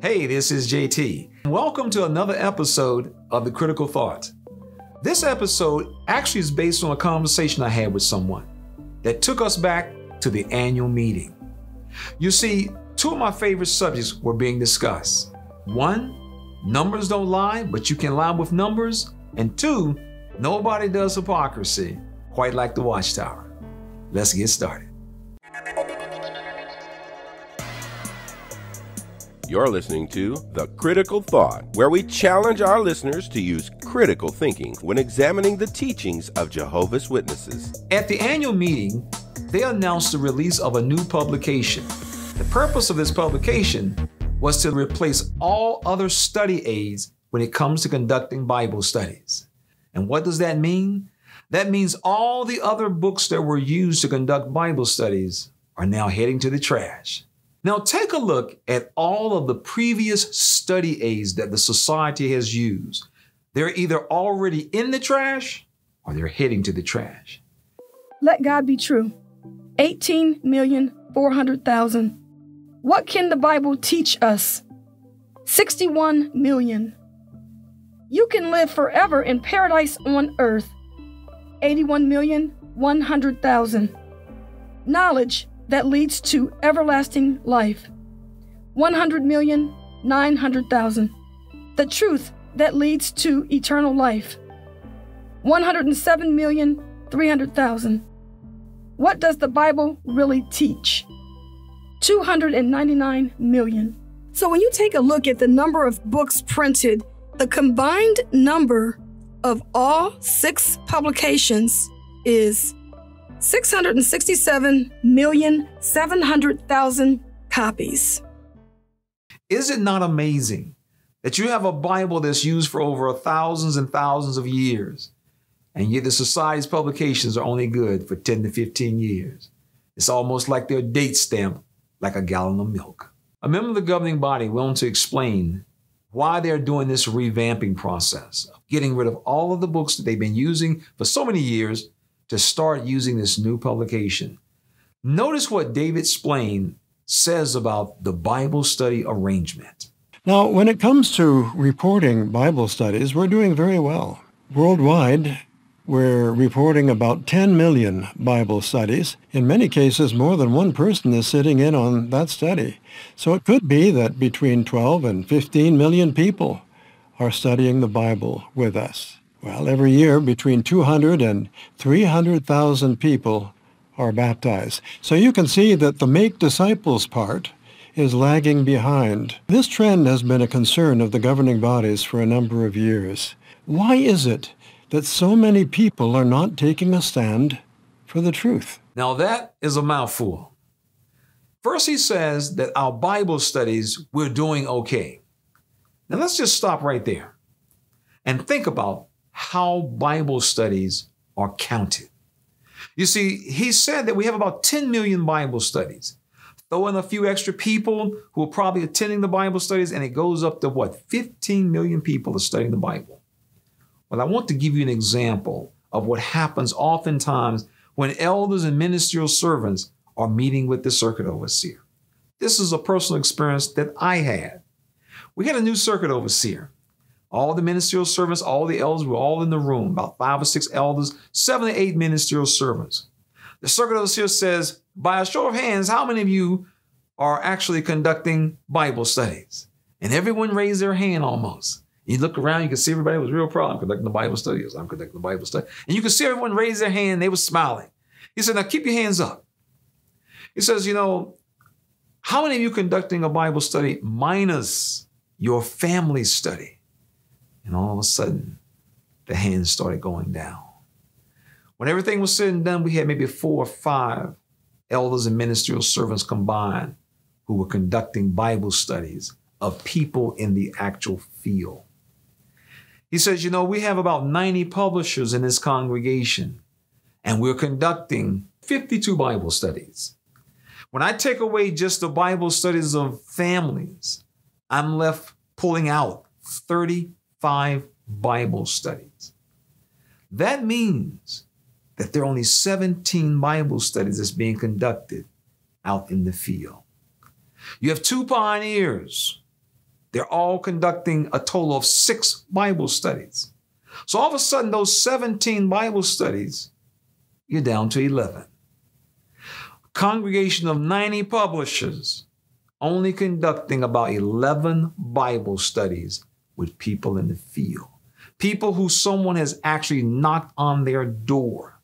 Hey, this is JT. Welcome to another episode of The Critical Thought. This episode actually is based on a conversation I had with someone that took us back to the annual meeting. You see, two of my favorite subjects were being discussed. One, numbers don't lie, but you can lie with numbers. And two, nobody does hypocrisy quite like the Watchtower. Let's get started. You're listening to The Critical Thought, where we challenge our listeners to use critical thinking when examining the teachings of Jehovah's Witnesses. At the annual meeting, they announced the release of a new publication. The purpose of this publication was to replace all other study aids when it comes to conducting Bible studies. And what does that mean? That means all the other books that were used to conduct Bible studies are now heading to the trash. Now, take a look at all of the previous study aids that the society has used. They're either already in the trash or they're heading to the trash. Let God be true. 18,400,000. What can the Bible teach us? 61 million. You can live forever in paradise on earth. 81,100,000. Knowledge that leads to everlasting life. 100,900,000. The truth that leads to eternal life. 107,300,000. What does the Bible really teach? 299 million. So when you take a look at the number of books printed, the combined number of all six publications is 667,700,000 copies. Is it not amazing that you have a Bible that's used for over thousands and thousands of years, and yet the society's publications are only good for 10 to 15 years? It's almost like their date stamp, like a gallon of milk. A member of the governing body willing to explain why they're doing this revamping process of getting rid of all of the books that they've been using for so many years to start using this new publication. Notice what David Splain says about the Bible study arrangement. Now, when it comes to reporting Bible studies, we're doing very well. Worldwide, we're reporting about 10 million Bible studies. In many cases, more than one person is sitting in on that study. So it could be that between 12 and 15 million people are studying the Bible with us. Well, every year between 200 and 300,000 people are baptized. So you can see that the make disciples part is lagging behind. This trend has been a concern of the governing bodies for a number of years. Why is it that so many people are not taking a stand for the truth? Now that is a mouthful. First, he says that our Bible studies, we're doing okay. Now let's just stop right there and think about how Bible studies are counted. You see, he said that we have about 10 million Bible studies. Throw in a few extra people who are probably attending the Bible studies, and it goes up to what? 15 million people are studying the Bible. Well, I want to give you an example of what happens oftentimes when elders and ministerial servants are meeting with the circuit overseer. This is a personal experience that I had. We had a new circuit overseer all the ministerial servants, all the elders were all in the room, about five or six elders, seven or eight ministerial servants. The circuit of the seer says, by a show of hands, how many of you are actually conducting Bible studies? And everyone raised their hand almost. You look around, you can see everybody was real proud. I'm conducting the Bible studies. I'm conducting the Bible study. And you can see everyone raise their hand. They were smiling. He said, now keep your hands up. He says, you know, how many of you conducting a Bible study minus your family study? And all of a sudden, the hands started going down. When everything was said and done, we had maybe four or five elders and ministerial servants combined who were conducting Bible studies of people in the actual field. He says, You know, we have about 90 publishers in this congregation, and we're conducting 52 Bible studies. When I take away just the Bible studies of families, I'm left pulling out 30 five Bible studies. That means that there are only 17 Bible studies that's being conducted out in the field. You have two pioneers. They're all conducting a total of six Bible studies. So all of a sudden, those 17 Bible studies, you're down to 11. Congregation of 90 publishers only conducting about 11 Bible studies with people in the field, people who someone has actually knocked on their door.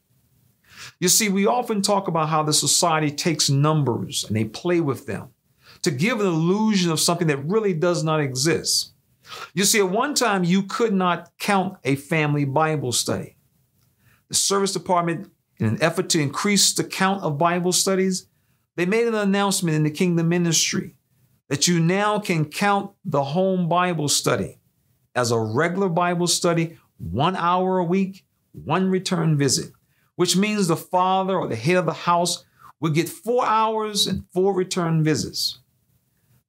You see, we often talk about how the society takes numbers and they play with them to give an illusion of something that really does not exist. You see, at one time, you could not count a family Bible study. The service department, in an effort to increase the count of Bible studies, they made an announcement in the kingdom ministry that you now can count the home Bible study as a regular Bible study, one hour a week, one return visit, which means the father or the head of the house would get four hours and four return visits.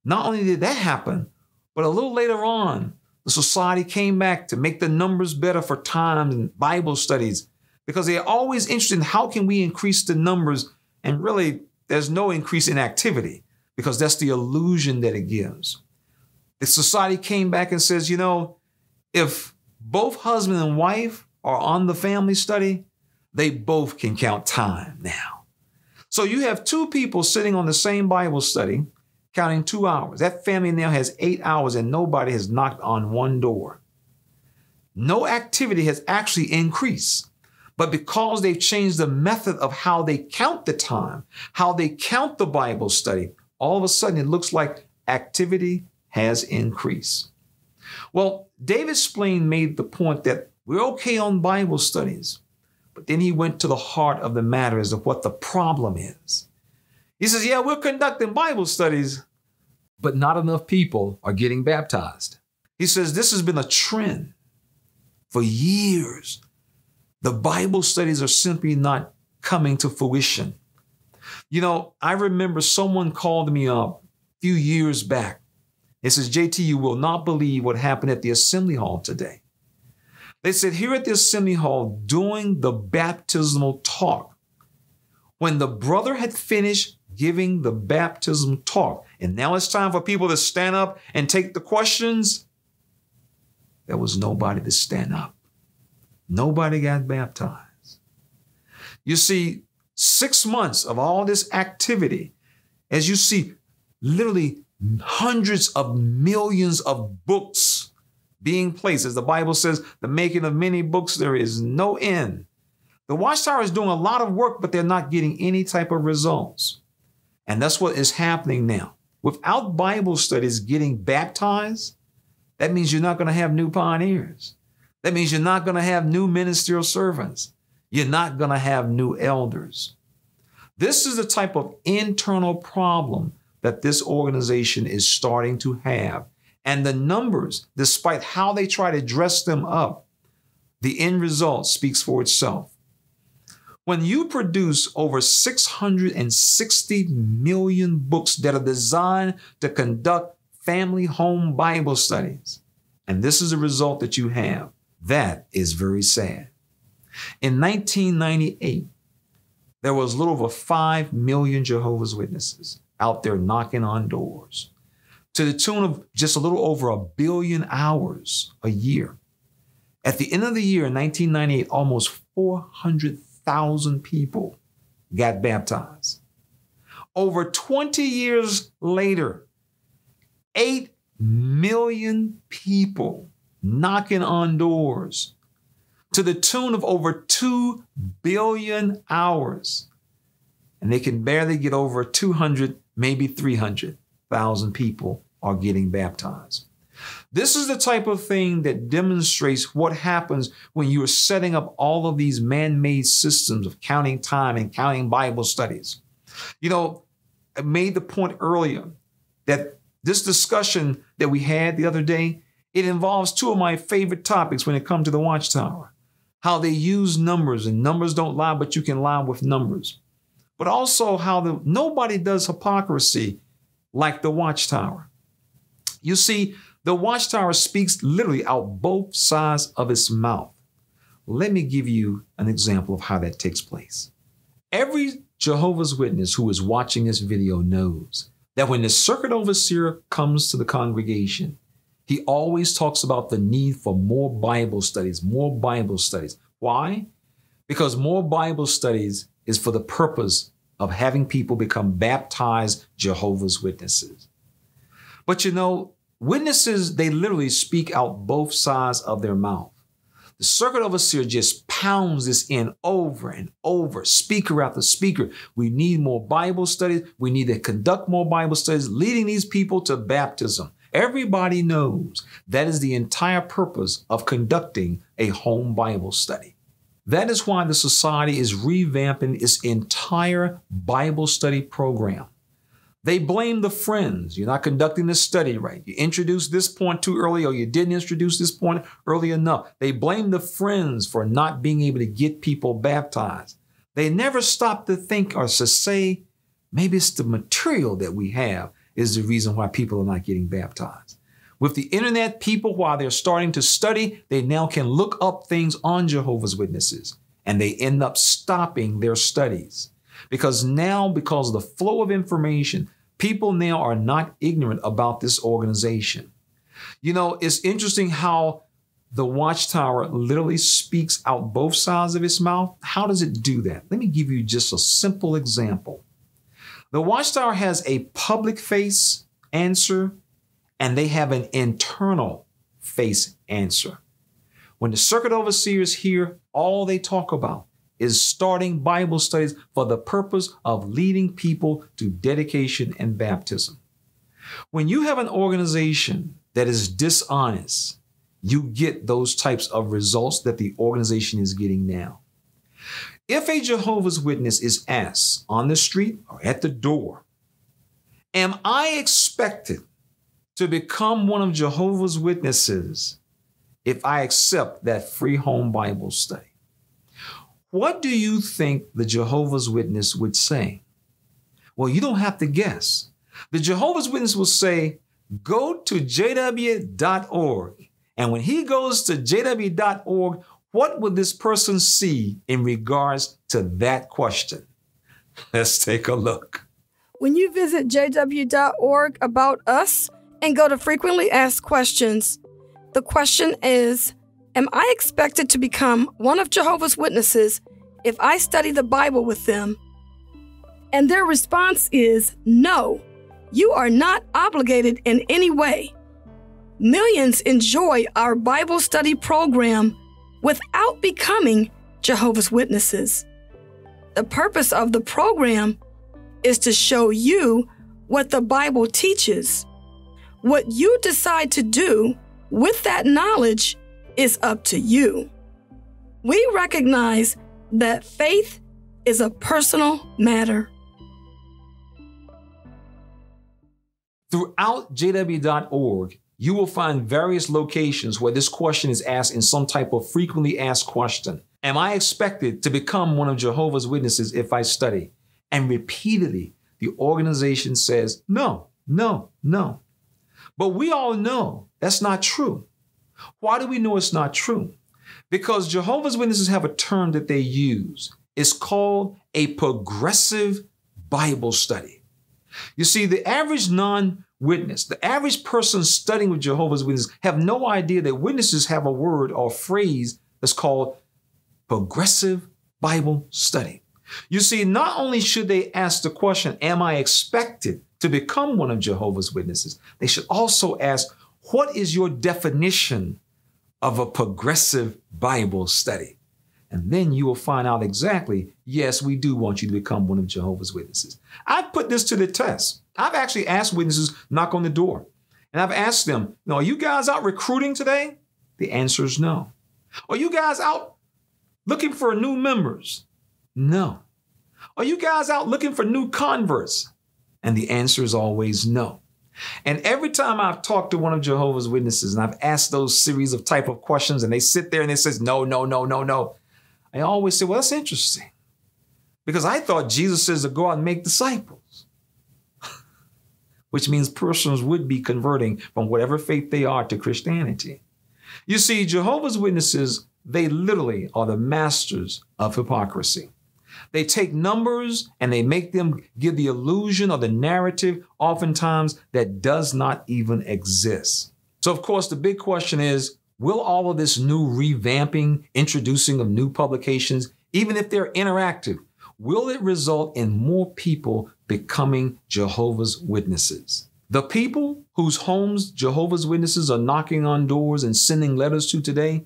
Not only did that happen, but a little later on, the society came back to make the numbers better for times and Bible studies because they're always interested in how can we increase the numbers and really there's no increase in activity because that's the illusion that it gives. The society came back and says, you know, if both husband and wife are on the family study, they both can count time now. So you have two people sitting on the same Bible study counting two hours. That family now has eight hours and nobody has knocked on one door. No activity has actually increased. But because they've changed the method of how they count the time, how they count the Bible study, all of a sudden it looks like activity has increased. Well, David Splain made the point that we're okay on Bible studies, but then he went to the heart of the matter as to what the problem is. He says, Yeah, we're conducting Bible studies, but not enough people are getting baptized. He says, This has been a trend for years. The Bible studies are simply not coming to fruition. You know, I remember someone called me up a few years back it says, JT, you will not believe what happened at the assembly hall today. They said, here at the assembly hall, doing the baptismal talk, when the brother had finished giving the baptism talk, and now it's time for people to stand up and take the questions, there was nobody to stand up. Nobody got baptized. You see, six months of all this activity, as you see, literally hundreds of millions of books being placed. As the Bible says, the making of many books, there is no end. The watchtower is doing a lot of work, but they're not getting any type of results. And that's what is happening now. Without Bible studies getting baptized, that means you're not going to have new pioneers. That means you're not going to have new ministerial servants. You're not going to have new elders. This is the type of internal problem that this organization is starting to have. And the numbers, despite how they try to dress them up, the end result speaks for itself. When you produce over 660 million books that are designed to conduct family home Bible studies, and this is the result that you have, that is very sad. In 1998, there was a little over 5 million Jehovah's Witnesses out there knocking on doors to the tune of just a little over a billion hours a year. At the end of the year in 1998, almost 400,000 people got baptized. Over 20 years later, 8 million people knocking on doors to the tune of over 2 billion hours and they can barely get over 200, maybe 300,000 people are getting baptized. This is the type of thing that demonstrates what happens when you are setting up all of these man made systems of counting time and counting Bible studies. You know, I made the point earlier that this discussion that we had the other day it involves two of my favorite topics when it comes to the watchtower how they use numbers and numbers don't lie but you can lie with numbers but also how the, nobody does hypocrisy like the watchtower. You see, the watchtower speaks literally out both sides of its mouth. Let me give you an example of how that takes place. Every Jehovah's Witness who is watching this video knows that when the circuit overseer comes to the congregation, he always talks about the need for more Bible studies, more Bible studies. Why? Because more Bible studies is for the purpose of having people become baptized Jehovah's Witnesses. But you know, witnesses, they literally speak out both sides of their mouth. The circuit overseer just pounds this in over and over, speaker after speaker. We need more Bible studies. We need to conduct more Bible studies, leading these people to baptism. Everybody knows that is the entire purpose of conducting a home Bible study. That is why the Society is revamping its entire Bible study program. They blame the friends. You're not conducting this study right. You introduced this point too early, or you didn't introduce this point early enough. They blame the friends for not being able to get people baptized. They never stop to think or to say, maybe it's the material that we have is the reason why people are not getting baptized. With the internet, people, while they're starting to study, they now can look up things on Jehovah's Witnesses and they end up stopping their studies. Because now, because of the flow of information, people now are not ignorant about this organization. You know, it's interesting how the Watchtower literally speaks out both sides of its mouth. How does it do that? Let me give you just a simple example. The Watchtower has a public face answer and they have an internal face answer. When the circuit overseers hear, all they talk about is starting Bible studies for the purpose of leading people to dedication and baptism. When you have an organization that is dishonest, you get those types of results that the organization is getting now. If a Jehovah's Witness is asked on the street or at the door, Am I expected to become one of Jehovah's Witnesses if I accept that free home Bible study. What do you think the Jehovah's Witness would say? Well, you don't have to guess. The Jehovah's Witness will say, go to jw.org. And when he goes to jw.org, what would this person see in regards to that question? Let's take a look. When you visit jw.org about us, and go to frequently asked questions. The question is Am I expected to become one of Jehovah's Witnesses if I study the Bible with them? And their response is No, you are not obligated in any way. Millions enjoy our Bible study program without becoming Jehovah's Witnesses. The purpose of the program is to show you what the Bible teaches. What you decide to do with that knowledge is up to you. We recognize that faith is a personal matter. Throughout JW.org, you will find various locations where this question is asked in some type of frequently asked question. Am I expected to become one of Jehovah's Witnesses if I study? And repeatedly, the organization says, no, no, no. But we all know that's not true. Why do we know it's not true? Because Jehovah's Witnesses have a term that they use. It's called a progressive Bible study. You see, the average non witness, the average person studying with Jehovah's Witnesses have no idea that witnesses have a word or phrase that's called progressive Bible study. You see, not only should they ask the question, Am I expected to become one of Jehovah's Witnesses, they should also ask, what is your definition of a progressive Bible study? And then you will find out exactly, yes, we do want you to become one of Jehovah's Witnesses. I've put this to the test. I've actually asked witnesses knock on the door. And I've asked them, are you guys out recruiting today? The answer is no. Are you guys out looking for new members? No. Are you guys out looking for new converts? And the answer is always no. And every time I've talked to one of Jehovah's Witnesses and I've asked those series of type of questions and they sit there and they says, no, no, no, no, no. I always say, well, that's interesting. Because I thought Jesus says to go out and make disciples, which means persons would be converting from whatever faith they are to Christianity. You see, Jehovah's Witnesses, they literally are the masters of hypocrisy. They take numbers and they make them give the illusion or the narrative, oftentimes, that does not even exist. So, of course, the big question is will all of this new revamping, introducing of new publications, even if they're interactive, will it result in more people becoming Jehovah's Witnesses? The people whose homes Jehovah's Witnesses are knocking on doors and sending letters to today,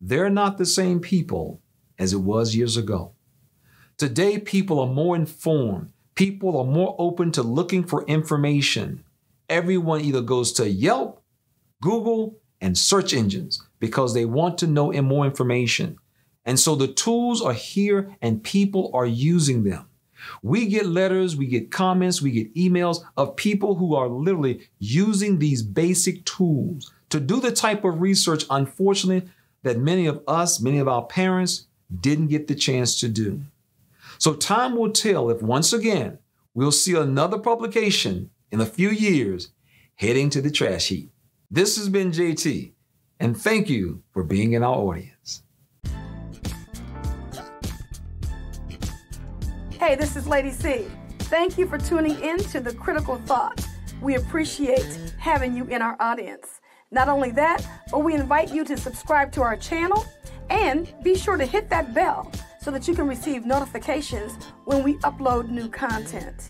they're not the same people as it was years ago. Today, people are more informed. People are more open to looking for information. Everyone either goes to Yelp, Google, and search engines because they want to know more information. And so the tools are here and people are using them. We get letters, we get comments, we get emails of people who are literally using these basic tools to do the type of research, unfortunately, that many of us, many of our parents didn't get the chance to do. So time will tell if once again we'll see another publication in a few years heading to the trash heap. This has been JT, and thank you for being in our audience. Hey, this is Lady C. Thank you for tuning in to the Critical Thought. We appreciate having you in our audience. Not only that, but we invite you to subscribe to our channel and be sure to hit that bell so that you can receive notifications when we upload new content.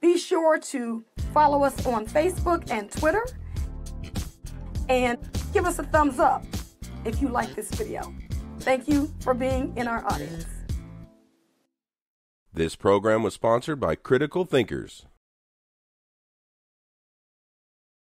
Be sure to follow us on Facebook and Twitter and give us a thumbs up if you like this video. Thank you for being in our audience. This program was sponsored by Critical Thinkers.